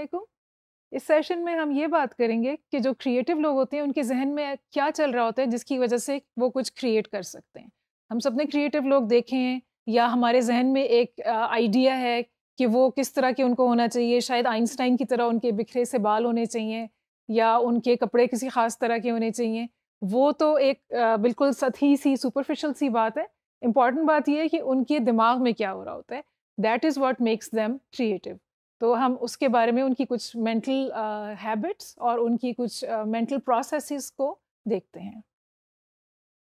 वालेकुम इस सेशन में हम ये बात करेंगे कि जो क्रिएटिव लोग होते हैं उनके जहन में क्या चल रहा होता है जिसकी वजह से वो कुछ क्रिएट कर सकते हैं हम सबने क्रिएटिव लोग देखे हैं या हमारे जहन में एक आइडिया है कि वो किस तरह के उनको होना चाहिए शायद आइंस्टाइन की तरह उनके बिखरे से बाल होने चाहिए या उनके कपड़े किसी ख़ास तरह के होने चाहिए वो तो एक बिल्कुल सतही सी सुपरफिशल सी बात है इम्पॉर्टेंट बात यह है कि उनके दिमाग में क्या हो रहा होता है that is what makes them creative तो हम उसके बारे में उनकी कुछ मेंटल हैबिट्स और उनकी कुछ मेंटल uh, प्रोसेसेस को देखते हैं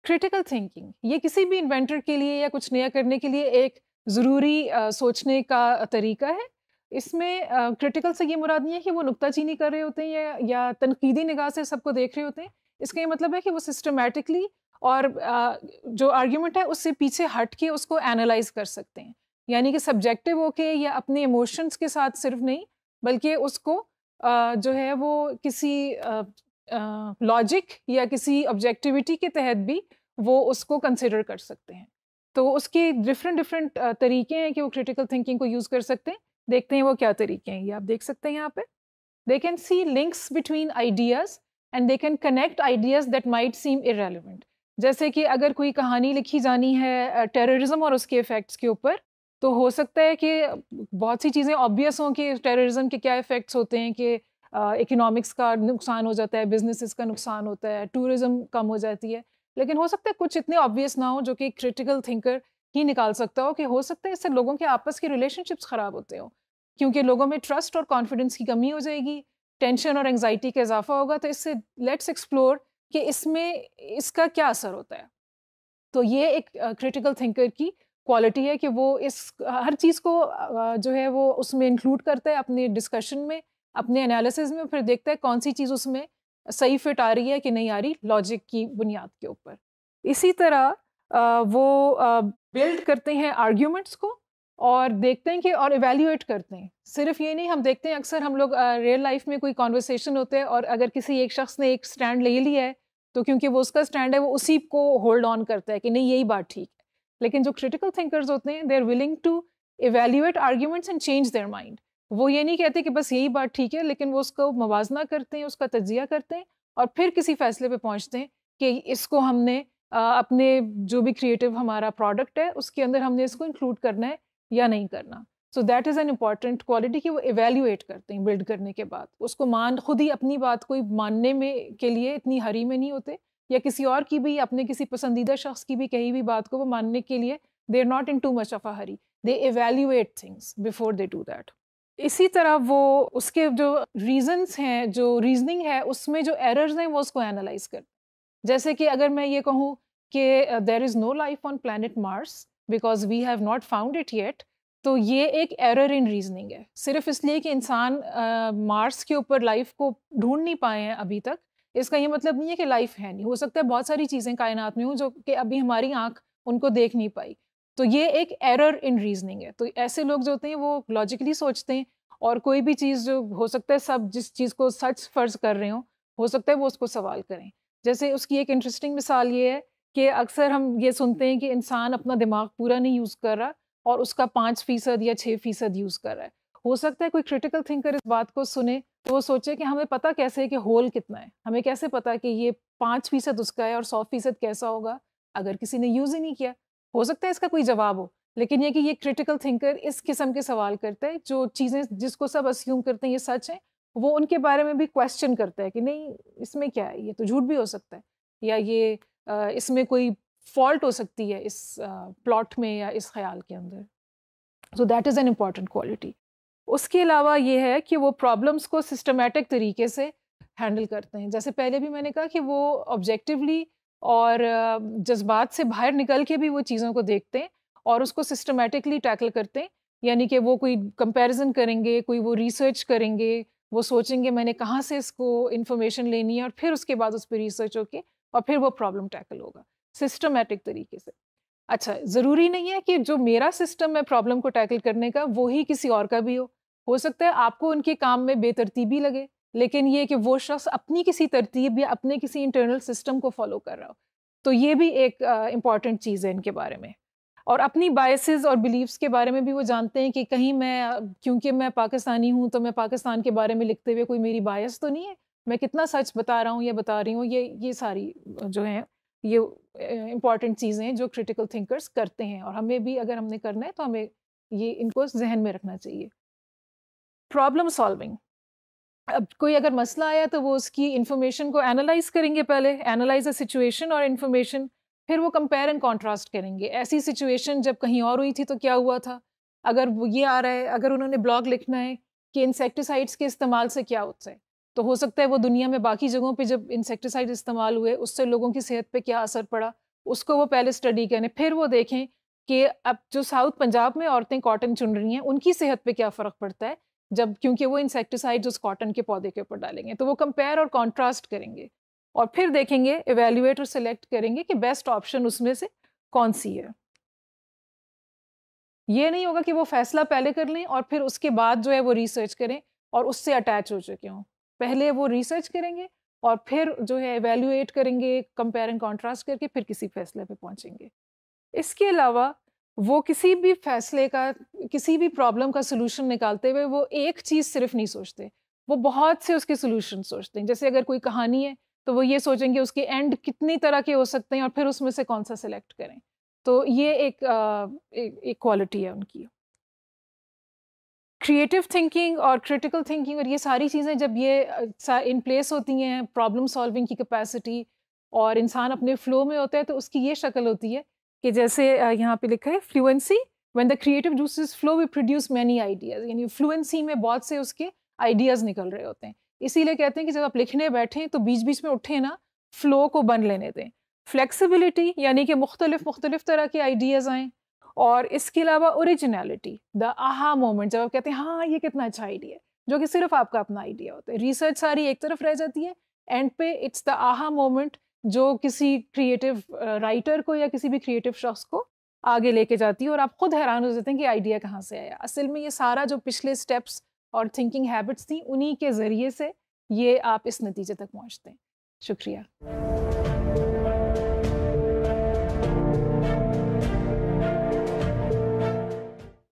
क्रिटिकल थिंकिंग ये किसी भी इन्वेंटर के लिए या कुछ नया करने के लिए एक ज़रूरी uh, सोचने का तरीका है इसमें क्रिटिकल uh, से ये मुराद नहीं है कि वो नुकताचीनी कर रहे होते हैं या, या तनकीदी निगाह से सबको देख रहे होते हैं इसका ये मतलब है कि वो सिस्टमेटिकली और uh, जो आर्ग्यूमेंट है उससे पीछे हट के उसको एनालाइज कर सकते हैं यानी कि सब्जेक्टिव होके या अपने इमोशंस के साथ सिर्फ नहीं बल्कि उसको जो है वो किसी लॉजिक या किसी ऑब्जेक्टिविटी के तहत भी वो उसको कंसिडर कर सकते हैं तो उसके डिफरेंट डिफरेंट तरीके हैं कि वो क्रिटिकल थिंकिंग को यूज़ कर सकते हैं देखते हैं वो क्या तरीके हैं ये आप देख सकते हैं यहाँ पे they can see links between ideas and they can connect ideas that might seem irrelevant जैसे कि अगर कोई कहानी लिखी जानी है टेररिज्म और उसके इफ़ेक्ट्स के ऊपर तो हो सकता है कि बहुत सी चीज़ें ऑब्वियस हों कि टेररिज्म के क्या इफ़ेक्ट्स होते हैं कि इकोनॉमिक्स का नुकसान हो जाता है बिजनेसेस का नुकसान होता है टूरिज़्म कम हो जाती है लेकिन हो सकता है कुछ इतने ऑब्वियस ना हो जो कि क्रिटिकल थिंकर ही निकाल सकता हो कि हो सकता है इससे लोगों के आपस के रिलेशनशिप्स ख़राब होते हों क्योंकि लोगों में ट्रस्ट और कॉन्फिडेंस की कमी हो जाएगी टेंशन और एंगजाइटी का इजाफा होगा तो इससे लेट्स एक्सप्लोर कि इसमें इसका क्या असर होता है तो ये एक क्रिटिकल uh, थिंकर की क्वालिटी है कि वो इस हर चीज़ को जो है वो उसमें इंक्लूड करता है अपने डिस्कशन में अपने एनालिसिस में फिर देखता है कौन सी चीज़ उसमें सही फिट आ रही है कि नहीं आ रही लॉजिक की बुनियाद के ऊपर इसी तरह वो बिल्ड करते हैं आर्ग्यूमेंट्स को और देखते हैं कि और इवेल्यूएट करते हैं सिर्फ ये नहीं हम देखते हैं अक्सर हम लोग रियल लाइफ में कोई कॉन्वर्सेशन होते हैं और अगर किसी एक शख्स ने एक स्टैंड ले लिया है तो क्योंकि वो उसका स्टैंड है वो उसी को होल्ड ऑन करता है कि नहीं यही बात ठीक लेकिन जो क्रिटिकल थिंकर्स होते हैं they are willing to evaluate arguments and change their mind वो ये नहीं कहते कि बस यही बात ठीक है लेकिन वो उसको मवाजना करते हैं उसका तजिया करते हैं और फिर किसी फैसले पे पहुंचते हैं कि इसको हमने अपने जो भी क्रिएटिव हमारा प्रोडक्ट है उसके अंदर हमने इसको इंक्लूड करना है या नहीं करना so that is an important quality कि वो इवेल्यूएट करते हैं बिल्ड करने के बाद उसको मान खुद ही अपनी बात कोई मानने में के लिए इतनी हरी में नहीं होते या किसी और की भी अपने किसी पसंदीदा शख्स की भी कही भी बात को वो मानने के लिए they are not in too much of a hurry they evaluate things before they do that इसी तरह वो उसके जो रीजंस हैं जो रीजनिंग है उसमें जो एरर्स हैं वो उसको एनालाइज कर जैसे कि अगर मैं ये कहूँ कि there is no life on planet Mars because we have not found it yet तो ये एक एरर इन रीजनिंग है सिर्फ इसलिए कि इंसान मार्स uh, के ऊपर लाइफ को ढूंढ नहीं पाए हैं अभी तक इसका ये मतलब नहीं है कि लाइफ है नहीं हो सकता है बहुत सारी चीज़ें कायनात में हों जो कि अभी हमारी आँख उनको देख नहीं पाई तो ये एक एरर इन रीजनिंग है तो ऐसे लोग जो होते हैं वो लॉजिकली सोचते हैं और कोई भी चीज़ जो हो सकता है सब जिस चीज़ को सच फर्ज कर रहे हो हो सकता है वो उसको सवाल करें जैसे उसकी एक इंटरेस्टिंग मिसाल ये है कि अक्सर हम ये सुनते हैं कि इंसान अपना दिमाग पूरा नहीं यूज़ कर रहा और उसका पाँच फ़ीसद या छः फ़ीसद यूज़ कर रहा है हो सकता है कोई क्रिटिकल थिंकर इस बात को सुने तो वो सोचे कि हमें पता कैसे है कि होल कितना है हमें कैसे पता कि ये पाँच फीसद उसका है और सौ फीसद कैसा होगा अगर किसी ने यूज़ ही नहीं किया हो सकता है इसका कोई जवाब हो लेकिन ये कि ये क्रिटिकल थिंकर इस किस्म के सवाल करता है जो चीज़ें जिसको सब अस्यूम करते हैं ये सच है वो उनके बारे में भी क्वेश्चन करता है कि नहीं इसमें क्या है ये तो झूठ भी हो सकता है या ये इसमें कोई फॉल्ट हो सकती है इस प्लॉट में या इस ख्याल के अंदर so that is an important quality उसके अलावा ये है कि वो प्रॉब्लम्स को सिस्टमेटिक तरीके से हैंडल करते हैं जैसे पहले भी मैंने कहा कि वो ऑब्जेक्टिवली और जज्बात से बाहर निकल के भी वो चीज़ों को देखते हैं और उसको सिस्टमेटिकली टैकल करते हैं यानी कि वो कोई कंपैरिजन करेंगे कोई वो रिसर्च करेंगे वो सोचेंगे मैंने कहाँ से इसको इन्फॉर्मेशन लेनी है और फिर उसके बाद उस पर रिसर्च होके और फिर वो प्रॉब्लम टैकल होगा सिस्टमेटिक तरीके से अच्छा ज़रूरी नहीं है कि जो मेरा सिस्टम है प्रॉब्लम को टैकल करने का वो ही किसी और का भी हो हो सकता है आपको उनके काम में बेतरतीबी लगे लेकिन ये कि वो शख्स अपनी किसी तरतीब या अपने किसी इंटरनल सिस्टम को फॉलो कर रहा हो तो ये भी एक इम्पॉर्टेंट uh, चीज़ है इनके बारे में और अपनी बायसेस और बिलीव्स के बारे में भी वो जानते हैं कि कहीं मैं क्योंकि मैं पाकिस्तानी हूँ तो मैं पाकिस्तान के बारे में लिखते हुए कोई मेरी बायस तो नहीं है मैं कितना सच बता रहा हूँ या बता रही हूँ ये ये सारी जो है ये इम्पॉर्टेंट चीज़ें हैं जो क्रिटिकल थिंकर्स करते हैं और हमें भी अगर हमने करना है तो हमें ये इनको जहन में रखना चाहिए प्रॉब्लम सॉल्विंग अब कोई अगर मसला आया तो वो उसकी इन्फॉर्मेशन को एनालाइज करेंगे पहले एनालाइज अ सिचुएशन और इन्फॉर्मेशन फिर वो कंपेयर एंड कॉन्ट्रास्ट करेंगे ऐसी सिचुएशन जब कहीं और हुई थी तो क्या हुआ था अगर वो ये आ रहा है अगर उन्होंने ब्लॉग लिखना है कि इंसेक्टिसाइड्स के इस्तेमाल से क्या होता है तो हो सकता है वो दुनिया में बाकी जगहों पे जब इंसेक्टिसाइड इस्तेमाल हुए उससे लोगों की सेहत पे क्या असर पड़ा उसको वो पहले स्टडी करें फिर वो देखें कि अब जो साउथ पंजाब में औरतें कॉटन चुन रही हैं उनकी सेहत पे क्या फ़र्क पड़ता है जब क्योंकि वो इंसेक्टिसाइड उस कॉटन के पौधे के ऊपर डालेंगे तो वो कंपेयर और कॉन्ट्रास्ट करेंगे और फिर देखेंगे एवेल्यूएट और सिलेक्ट करेंगे कि बेस्ट ऑप्शन उसमें से कौन सी है ये नहीं होगा कि वो फैसला पहले कर लें और फिर उसके बाद जो है वो रिसर्च करें और उससे अटैच हो चुके हों पहले वो रिसर्च करेंगे और फिर जो है एवेल्यूएट करेंगे कंपेयर एंड कॉन्ट्रास्ट करके फिर किसी फैसले पे पहुंचेंगे इसके अलावा वो किसी भी फैसले का किसी भी प्रॉब्लम का सोल्यूशन निकालते हुए वो एक चीज़ सिर्फ नहीं सोचते वो बहुत से उसके सोल्यूशन सोचते हैं जैसे अगर कोई कहानी है तो वो ये सोचेंगे उसके एंड कितनी तरह के हो सकते हैं और फिर उसमें से कौन सा सिलेक्ट करें तो ये एक, एक क्वालिटी है उनकी क्रिएटिव थिंकिंग और क्रिटिकल थिंकिंग और ये सारी चीज़ें जब ये इन प्लेस होती हैं प्रॉब्लम सॉल्विंग की कैपेसिटी और इंसान अपने फ्लो में होता है तो उसकी ये शक्ल होती है कि जैसे यहाँ पे लिखा है fluency when the creative juices flow we produce many ideas यानी फ्लुएंसी में बहुत से उसके आइडियाज़ निकल रहे होते हैं इसीलिए कहते हैं कि जब आप लिखने बैठें तो बीच बीच में उठें ना फ्लो को बन लेने दें फ्लैक्सीबिलिटी यानी कि मुख्तलिफ मुख्तलिफ तरह के आइडियाज़ आएँ और इसके अलावा ओरिजिनलिटी द आहा मोमेंट जब आप कहते हैं हाँ ये कितना अच्छा आइडिया है जो कि सिर्फ आपका अपना आइडिया होता है रिसर्च सारी एक तरफ रह जाती है एंड पे इट्स द आहा मोमेंट जो किसी क्रिएटिव राइटर को या किसी भी क्रिएटिव शख्स को आगे लेके जाती है और आप खुद हैरान हो जाते हैं कि आइडिया कहाँ से आया असल में ये सारा जो पिछले स्टेप्स और थिंकिंग हैबिट्स थी उन्हीं के ज़रिए से ये आप इस नतीजे तक पहुँचते हैं शुक्रिया